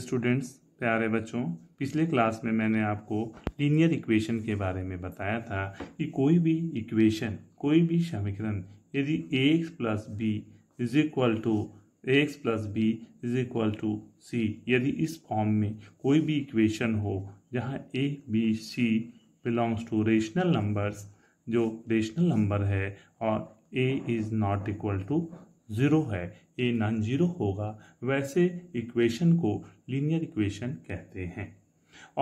Students प्यारे बच्चों पिछले क्लास में मैंने आपको लीनियर इक्वेशन के बारे में बताया था कि कोई भी इक्वेशन कोई भी समीकरण यदि ax x plus b is equal to x plus b is equal to c यदि इस फॉर्म में कोई भी इक्वेशन हो जहाँ a b c belongs to rational numbers जो रेशनल नंबर है और a is not equal to zero है ए नॉन ज़ीरो होगा वैसे इक्वेशन को लीनियर इक्वेशन कहते हैं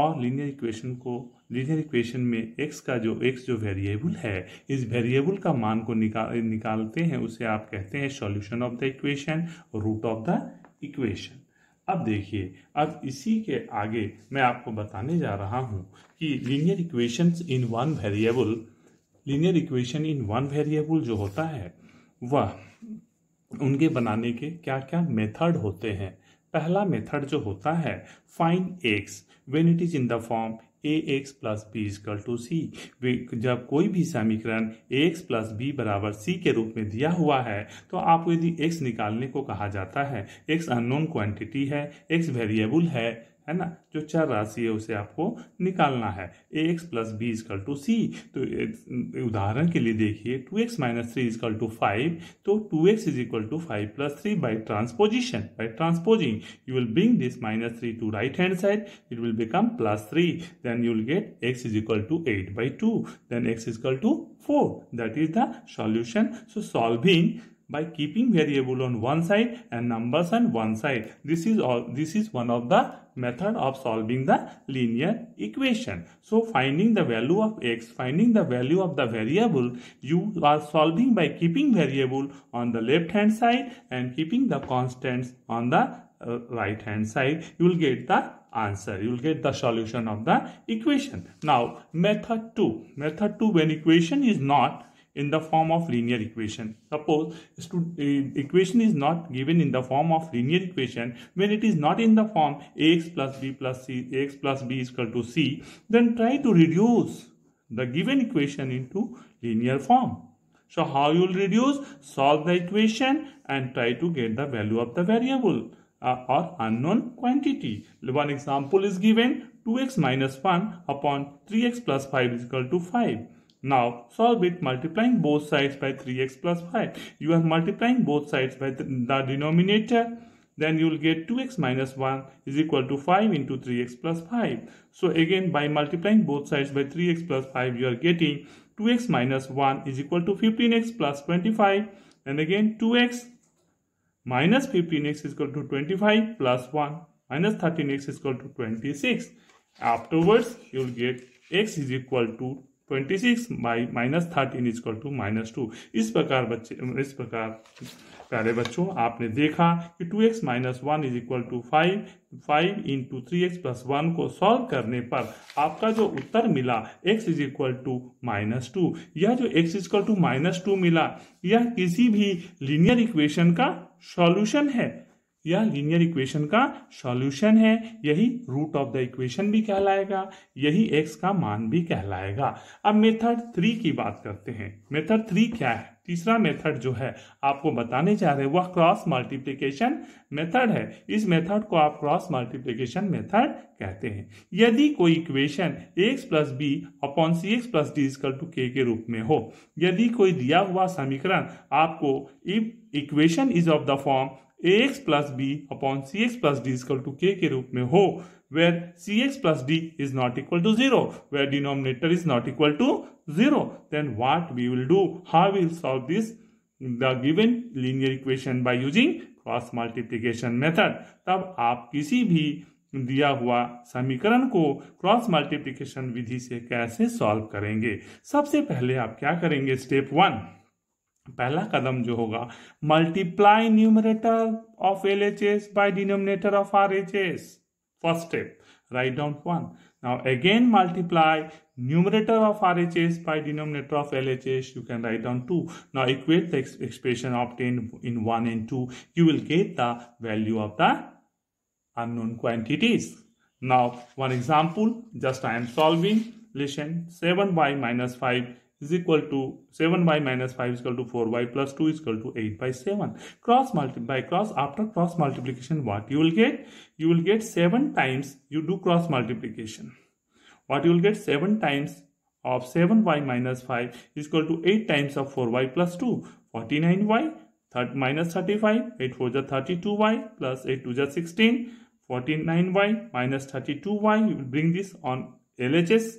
और लीनियर इक्वेशन को लीनियर इक्वेशन में एक्स का जो एक्स जो वेरिएबल है इस वेरिएबल का मान को निकाल निकालते हैं उसे आप कहते हैं solution of the equation root of the equation अब देखिए अब इसी के आगे मैं आपको बताने जा रहा हूँ कि linear equation in one variable linear equation in one variable जो होता है वह उनके बनाने के क्या क्या मेथड होते हैं पहला मेथड जो होता है find x when it is in the form a x plus b is equal to c जब कोई भी समीकरण ए एक्स प्लस बी बराबर सी के रूप में दिया हुआ है तो आपको यदि एक्स निकालने को कहा जाता है एक्स अननोन क्वांटिटी है एक्स वेरिएबल है है ना जो चर राशि है उसे आपको निकालना है a x plus b is equal to c तो उदाहरण के लिए देखिए two x minus three is equal to five तो two x is equal to five plus three by transposition by transposing you will bring this minus three to right hand side it will become plus three then you will get x is equal to eight by two then x is equal to four that is the solution so solving by keeping variable on one side and numbers on one side. This is all this is one of the method of solving the linear equation. So finding the value of x, finding the value of the variable, you are solving by keeping variable on the left hand side and keeping the constants on the uh, right hand side. You will get the answer. You will get the solution of the equation. Now method 2. Method 2 when equation is not in the form of linear equation. Suppose equation is not given in the form of linear equation when it is not in the form ax plus b plus c ax plus b is equal to c then try to reduce the given equation into linear form. So how you will reduce? Solve the equation and try to get the value of the variable uh, or unknown quantity. One example is given 2x minus 1 upon 3x plus 5 is equal to 5. Now solve it multiplying both sides by 3x plus 5. You are multiplying both sides by the, denominator. Then you will get 2x minus 1 is equal to 5 into 3x plus 5. So again by multiplying both sides by 3x plus 5 you are getting 2x minus 1 is equal to 15x plus 25 and again 2x minus 15x is equal to 25 plus 1 minus 13x is equal to 26. Afterwards, you will get x is equal to twenty six by minus thirteen is to minus two इस प्रकार बच्चे इस प्रकार प्यारे बच्चों आपने देखा कि two x minus one is equal to five five into three x plus one को सॉल्व करने पर आपका जो उत्तर मिला x is equal to minus two यह जो x is equal to minus two मिला यह किसी भी लीनियर इक्वेशन का सॉल्यूशन है यह लीनियर इक्वेशन का सॉल्यूशन है यही रूट ऑफ द इक्वेशन भी कहलाएगा यही एक्स का मान भी कहलाएगा अब मेथड थ्री की बात करते हैं मेथड थ्री क्या है तीसरा मेथड जो है आपको बताने जा रहे वह क्रॉस मल्टीप्लिकेशन मेथड है इस मेथड को आप क्रॉस मल्टीप्लिकेशन मेथड कहते हैं यदि कोई equation x plus b upon c x plus d is equal to के के रूप में हो यदि कोई दिया हुआ समीकरण आपको equation is of the form a x plus b upon c x plus d is equal to के के रूप में हो where c x plus d is not equal to zero where denominator is not equal to zero then what we will do how will solve this the given linear equation by using cross multiplication method तब आप किसी भी दिया हुआ समीकरण को cross multiplication विधि से कैसे सॉल्व करेंगे सबसे पहले आप क्या करेंगे स्टेप वन पहला कदम जो होगा multiply numerator of L H S by denominator of R H S first step write down one now again multiply numerator of R H S by denominator of L H S you can write down two now equate expression of ten in one and two you will get the value of the unknown quantities now one example just I am solving lesson seven by minus five is equal to 7y minus 5 is equal to 4y plus 2 is equal to 8 by 7. Cross multiply cross after cross multiplication what you will get? You will get 7 times you do cross multiplication. What you will get 7 times of 7y minus 5 is equal to 8 times of 4y plus 2. 49y minus 35 8 for the 32y plus 8 2 the 16 49y minus 32y you will bring this on LHS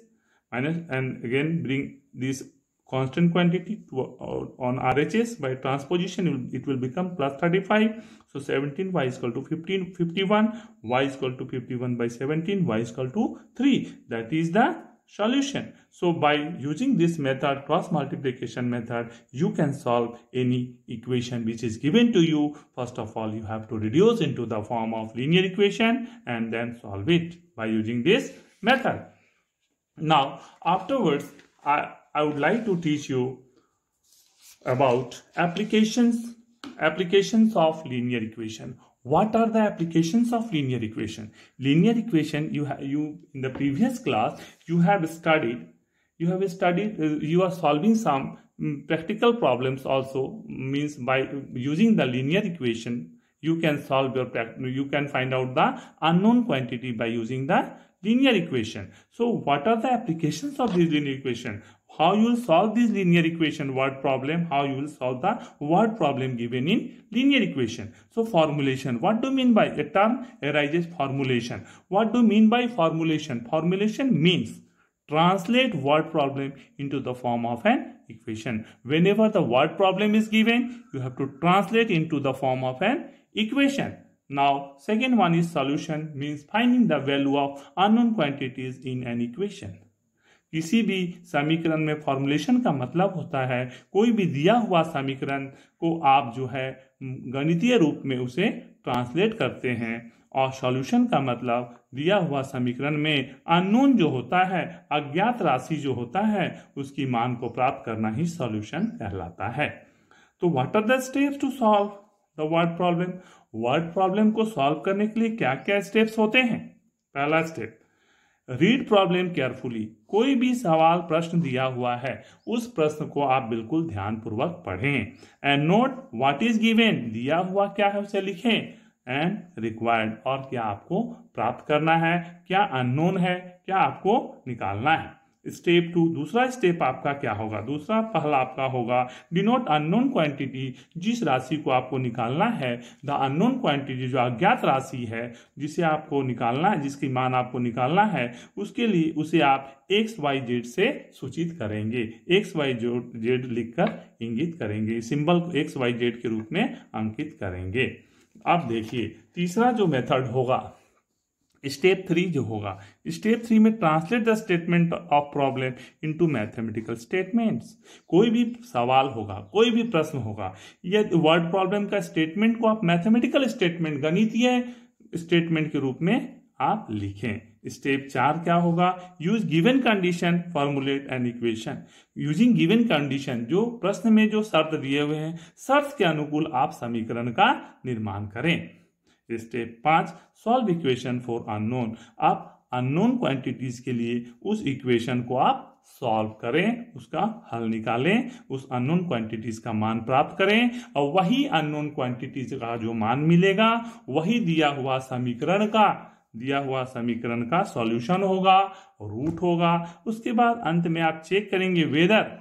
minus and again bring this constant quantity to, uh, on RHS by transposition it will become plus 35 so 17 y is equal to 15 51 y is equal to 51 by 17 y is equal to 3 that is the solution so by using this method cross multiplication method you can solve any equation which is given to you first of all you have to reduce into the form of linear equation and then solve it by using this method now afterwards I, I would like to teach you about applications applications of linear equation what are the applications of linear equation linear equation you you in the previous class you have studied you have studied uh, you are solving some um, practical problems also means by using the linear equation you can solve your you can find out the unknown quantity by using the linear equation so what are the applications of this linear equation how you will solve this linear equation word problem, how you will solve the word problem given in linear equation. So formulation, what do you mean by a term arises formulation? What do you mean by formulation? Formulation means translate word problem into the form of an equation. Whenever the word problem is given, you have to translate into the form of an equation. Now, second one is solution means finding the value of unknown quantities in an equation. किसी भी समीकरण में formulation का मतलब होता है कोई भी दिया हुआ समीकरण को आप जो है गणितीय रूप में उसे ट्रांसलेट करते हैं और सॉल्यूशन का मतलब दिया हुआ समीकरण में अननोन जो होता है अज्ञात राशि जो होता है उसकी मान को प्राप्त करना ही सॉल्यूशन कहलाता है तो what are the steps to solve the word problem word problem को सॉल्व करने के लिए क्या क्या स्टेप्स होते हैं पहला स्टेप रीड प्रॉब्लम केयरफुली कोई भी सवाल प्रश्न दिया हुआ है उस प्रश्न को आप बिल्कुल ध्यानपूर्वक पढ़ें and note what is given दिया हुआ क्या है उसे लिखें एंड रिक्वायर्ड और क्या आपको प्राप्त करना है क्या अननोन है क्या आपको निकालना है स्टेप टू दूसरा स्टेप आपका क्या होगा दूसरा पहला आपका होगा डिनोट अननोन क्वांटिटी जिस राशि को आपको निकालना है द अननोन क्वांटिटी जो अज्ञात राशि है जिसे आपको निकालना है जिसकी मान आपको निकालना है उसके लिए उसे आप एक्स वाई जेड से सूचित करेंगे एक्स वाई जेड लिखकर इंगित करेंगे सिंबल को एक्स वाई जेड के रूप में अंकित करेंगे अब देखिए तीसरा जो मेथड होगा स्टेप थ्री जो होगा स्टेप थ्री में translate the statement of problem into mathematical statements कोई भी सवाल होगा कोई भी प्रश्न होगा यह वर्ड प्रॉब्लम का स्टेटमेंट को आप मैथमेटिकल स्टेटमेंट गणितीय स्टेटमेंट के रूप में आप लिखें स्टेप चार क्या होगा use given condition formulate an equation using given condition जो प्रश्न में जो शर्त दिए हुए हैं शर्त के अनुकूल आप समीकरण का निर्माण करें स्टेप पांच सॉल्व इक्वेशन फॉर अननोन आप अननोन क्वांटिटीज के लिए उस इक्वेशन को आप सॉल्व करें उसका हल निकालें उस अननोन क्वांटिटीज का मान प्राप्त करें और वही अननोन क्वांटिटीज का जो मान मिलेगा वही दिया हुआ समीकरण का दिया हुआ समीकरण का सॉल्यूशन होगा रूट होगा उसके बाद अंत में आप चेक करेंगे whether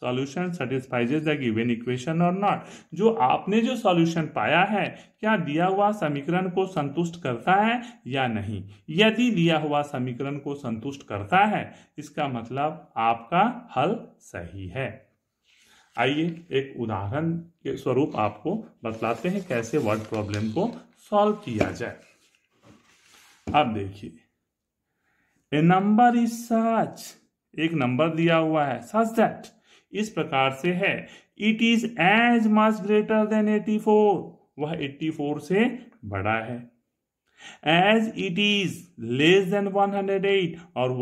solution satisfies the given equation और नॉट जो आपने जो सॉल्यूशन पाया है क्या दिया हुआ समीकरण को संतुष्ट करता है या नहीं यदि दिया हुआ समीकरण को संतुष्ट करता है इसका मतलब आपका हल सही है आइए एक उदाहरण के स्वरूप आपको बतलाते हैं कैसे वर्ड प्रॉब्लम को सॉल्व किया जाए अब देखिए ए नंबर इज सच एक नंबर दिया हुआ है सच दैट इस प्रकार से है it is as much greater than 84 वह 84 से बड़ा है as it is less than 108 और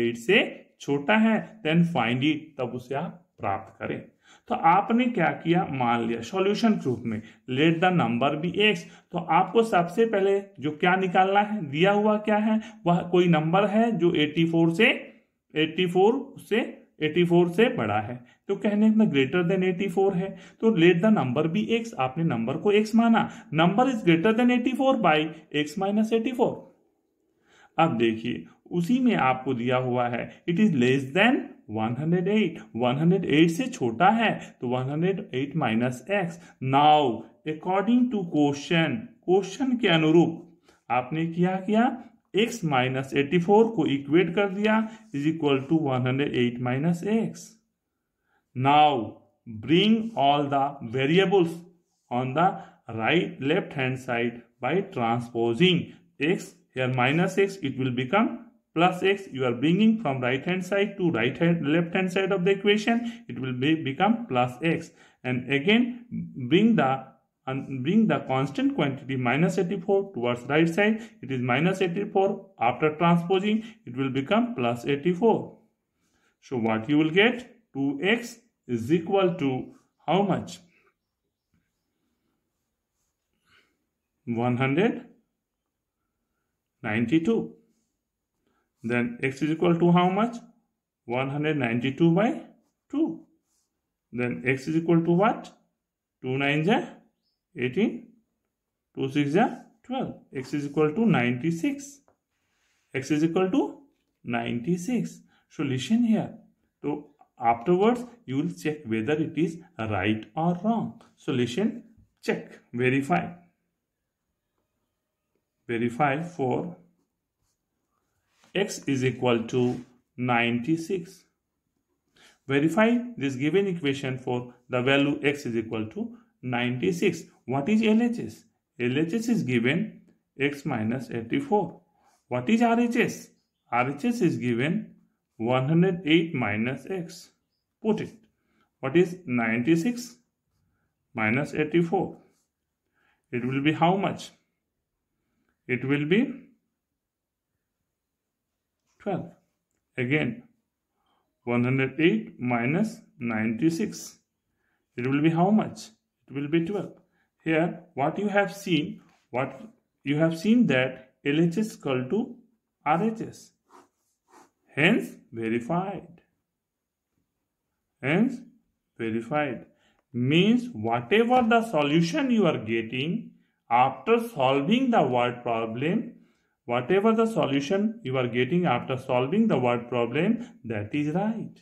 108 से छोटा है देन फाइंड इट तब उसे आप प्राप्त करें तो आपने क्या किया मान लिया सॉल्यूशन रूप में let the number be x तो आपको सबसे पहले जो क्या निकालना है दिया हुआ क्या है वह कोई नंबर है जो 84 से 84 से 84 से बड़ा है तो कहने में ग्रेटर देन 84 है तो let the number be x आपने नंबर को एक्स माना number is greater than 84 four by x minus eighty अब देखिए उसी में आपको दिया हुआ है इट इज लेस देन 108 108 से छोटा है तो 108 hundred eight minus x now according to question question के अनुरूप आपने क्या किया एक्स माइनस एटी फोर को इक्वेट कर दिया is equal to one hundred eight minus x now bring all the variables on the right left hand side by transposing x here minus x it will become plus x you are bringing from right hand side to right hand left hand side of the equation it will become plus x and again bring the and bring the constant quantity minus 84 towards right side. It is minus 84. After transposing, it will become plus 84. So what you will get? 2x is equal to how much? 192. Then x is equal to how much? 192 by 2. Then x is equal to what? 2 18 2 6 12 x is equal to 96 x is equal to 96 so listen here so afterwards you will check whether it is right or wrong so listen check verify verify for x is equal to 96 verify this given equation for the value x is equal to 96 what is LHS? LHS is given x minus 84. What is RHS? RHS is given 108 minus x. Put it. What is 96 minus 84? It will be how much? It will be 12. Again, 108 minus 96. It will be how much? It will be 12. Here, what you have seen, what you have seen that LHS is equal to RHS. Hence, verified. Hence, verified means whatever the solution you are getting after solving the word problem, whatever the solution you are getting after solving the word problem, that is right.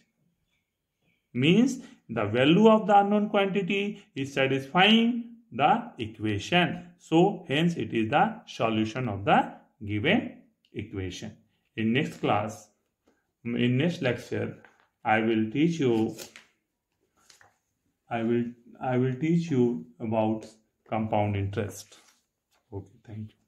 Means the value of the unknown quantity is satisfying the equation. So, hence it is the solution of the given equation. In next class, in next lecture, I will teach you, I will, I will teach you about compound interest. Okay, thank you.